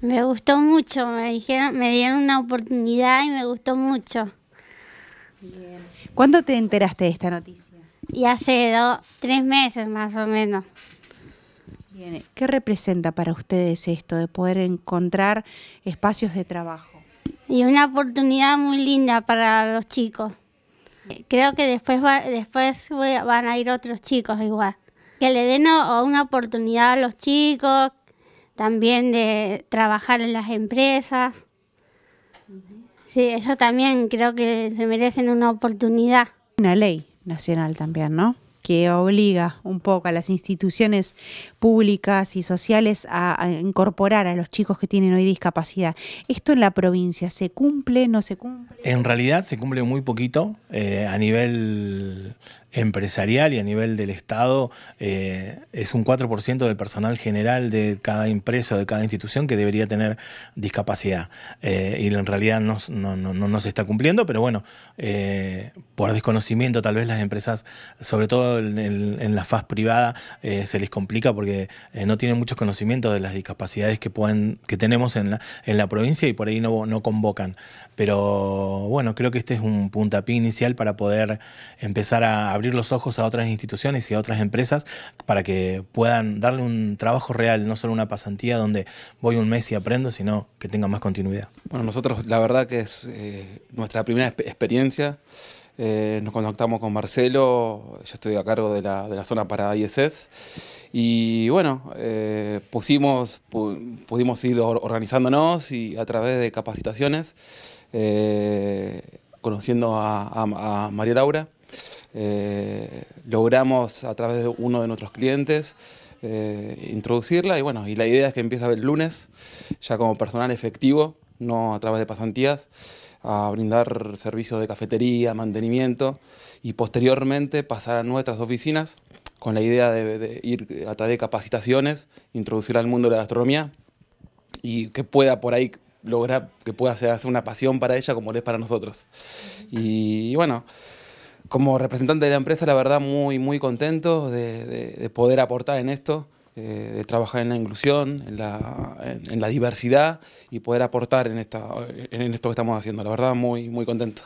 Me gustó mucho, me dijeron, me dieron una oportunidad y me gustó mucho. ¿Cuándo te enteraste de esta noticia? Y hace dos, tres meses más o menos. Bien. ¿Qué representa para ustedes esto de poder encontrar espacios de trabajo? Y una oportunidad muy linda para los chicos. Creo que después, después van a ir otros chicos igual. Que le den una oportunidad a los chicos, también de trabajar en las empresas. Sí, eso también creo que se merecen una oportunidad. Una ley nacional también, ¿no? que obliga un poco a las instituciones públicas y sociales a, incorporar a los chicos que tienen hoy discapacidad. ¿Esto en la provincia se cumple, no se cumple? En realidad se cumple muy poquito eh, a nivel empresarial y a nivel del Estado eh, es un 4% del personal general de cada empresa o de cada institución que debería tener discapacidad. Eh, y en realidad no, no, se está cumpliendo, pero bueno, eh, por desconocimiento tal vez las empresas, sobre todo en, la faz privada, se les complica porque no tienen muchos conocimiento de las discapacidades que, pueden, que tenemos en la, en la provincia y por ahí no, no convocan. Pero bueno, creo que este es un puntapié inicial para poder empezar a abrir los ojos a otras instituciones y a otras empresas para que puedan darle un trabajo real, no solo una pasantía donde voy un mes y aprendo, sino que tenga más continuidad. Bueno, nosotros la verdad que es eh, nuestra primera experiencia. Eh, nos contactamos con Marcelo, yo estoy a cargo de la, de la zona para ISS. Y bueno, eh, pusimos, pudimos ir organizándonos y a través de capacitaciones, conociendo a, a, a, María Laura, eh, logramos a través de uno de nuestros clientes eh, introducirla y bueno, y la idea es que empiece el lunes, ya como personal efectivo, no a través de pasantías, a brindar servicios de cafetería, mantenimiento y posteriormente pasar a nuestras oficinas con la idea de, ir a través de capacitaciones, introducir al mundo de la gastronomía y que pueda por ahí lograr que pueda hacer una pasión para ella como lo es para nosotros. y bueno, como representante de la empresa, la verdad, muy, muy contento de, poder aportar en esto, eh, de trabajar en la inclusión, en la, la diversidad y poder aportar en, esta, en esto que estamos haciendo. La verdad, muy, muy contento.